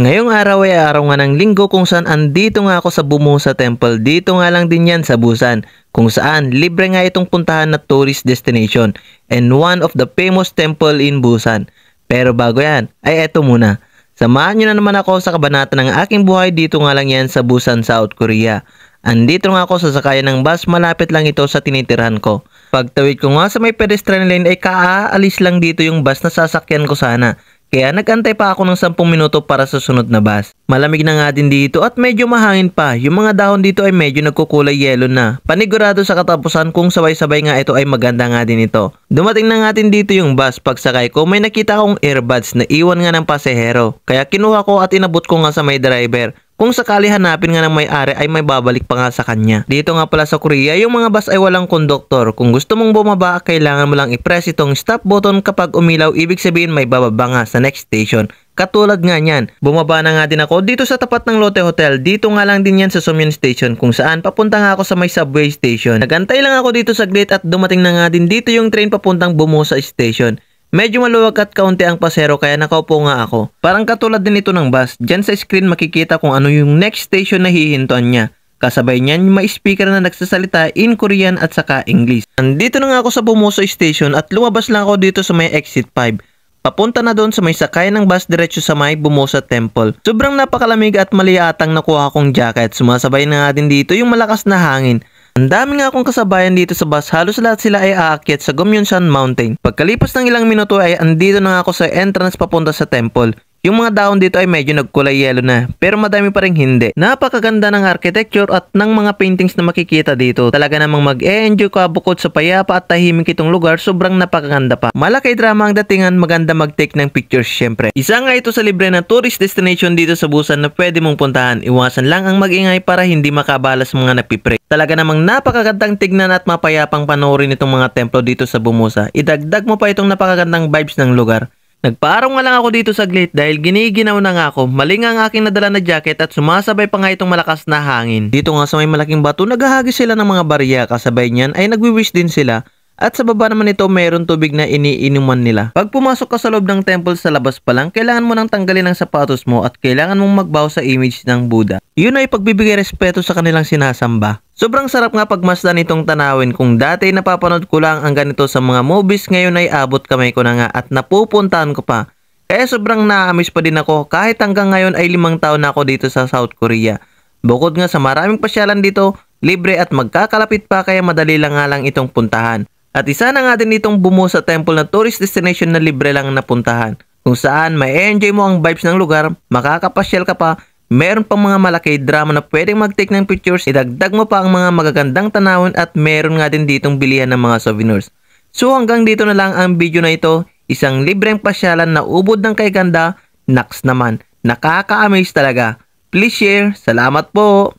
Ngayong araw ay araw nga ng linggo kung saan andito nga ako sa Bumusa Temple. Dito nga lang din yan sa Busan kung saan libre nga itong puntahan na tourist destination and one of the famous temple in Busan. Pero bago yan ay eto muna. Samahan nyo na naman ako sa kabanata ng aking buhay dito nga lang yan sa Busan, South Korea. Andito nga ako sa sakayan ng bus malapit lang ito sa tinitirhan ko. Pagtawid ko nga sa may pedestrian lane ay kaalis lang dito yung bus na sasakyan ko sana. Kaya nagantay pa ako ng 10 minuto para sa sunod na bus. Malamig na nga din dito at medyo mahangin pa. Yung mga dahon dito ay medyo nagkukulay yelo na. Panigurado sa katapusan kung sabay-sabay nga ito ay maganda nga din ito. Dumating na nga din dito yung bus. Pagsakay ko may nakita akong earbuds na iwan nga ng pasahero. Kaya kinuha ko at inabot ko nga sa may driver. Kung sakali hanapin nga ng may-ari ay may babalik pa nga sa kanya. Dito nga pala sa Korea, yung mga bus ay walang konduktor. Kung gusto mong bumaba, kailangan mo lang i-press itong stop button kapag umilaw, ibig sabihin may bababa nga sa next station. Katulad nga niyan, bumaba na nga din ako dito sa tapat ng Lotte Hotel. Dito nga lang din yan sa Somion Station kung saan papunta nga ako sa may subway station. Nagantay lang ako dito saglit at dumating na nga din dito yung train papuntang Bumusa Station. Medyo maluwag at kaunti ang pasero kaya nakaupo nga ako. Parang katulad din ito ng bus. Diyan sa screen makikita kung ano yung next station na hihintuan niya. Kasabay niyan yung may speaker na nagsasalita in Korean at saka English. Nandito na nga ako sa Bumoso Station at lumabas lang ako dito sa may exit 5. Papunta na doon sa may sakay ng bus diretso sa may Bumosa Temple. Sobrang napakalamig at maliatang nakuha kong jacket. Sumasabay na nga din dito yung malakas na hangin. Ang dami nga akong kasabayan dito sa bus, halos lahat sila ay aakyat sa Gomyonsan Mountain. Pagkalipas ng ilang minuto ay andito na ako sa entrance papunta sa temple. Yung mga dahon dito ay medyo nagkulay yellow na, pero madami pa rin hindi. Napakaganda ng architecture at ng mga paintings na makikita dito. Talaga namang mag-e-enjoy ka bukod sa payapa at tahimik itong lugar, sobrang napakaganda pa. Malaki drama ang datingan, maganda mag-take ng pictures syempre. Isa nga ito sa libre na tourist destination dito sa Busan na pwede mong puntahan. Iwasan lang ang magingay para hindi makabalas sa mga napipre. Talaga namang napakagandang tignan at mapayapang panoorin itong mga templo dito sa Bumusa. Idagdag mo pa itong napakagandang vibes ng lugar. Nagpaaraw nga lang ako dito saglit dahil giniginaw na nga ako. Mali nga ang aking nadala na jacket at sumasabay pa nga itong malakas na hangin. Dito nga sa may malaking bato, naghahagis sila ng mga barya. Kasabay niyan ay nagwiwish din sila at sa baba naman ito, mayroon tubig na iniinuman nila. Pag pumasok ka sa loob ng temple sa labas pa lang, kailangan mo nang tanggalin ang sapatos mo at kailangan mong magbaw sa image ng Buddha. Yun ay pagbibigay respeto sa kanilang sinasamba. Sobrang sarap nga pagmasdan itong tanawin kung dati napapanood ko lang ang ganito sa mga movies ngayon ay abot kamay ko na nga at napupuntahan ko pa. Kaya eh, sobrang naamis pa din ako kahit hanggang ngayon ay limang taon na ako dito sa South Korea. Bukod nga sa maraming pasyalan dito, libre at magkakalapit pa kaya madali lang nga lang itong puntahan. At isa na nga din itong bumuo sa temple na tourist destination na libre lang napuntahan. Kung saan may enjoy mo ang vibes ng lugar, makakapasyal ka pa, meron pang mga malaki drama na pwedeng mag-take ng pictures, idagdag mo pa ang mga magagandang tanawin at meron nga din ditong bilihan ng mga souvenirs. So hanggang dito na lang ang video na ito, isang libreng pasyalan na ubod ng kay ganda, naks naman. Nakaka-amaze talaga. Please share. Salamat po.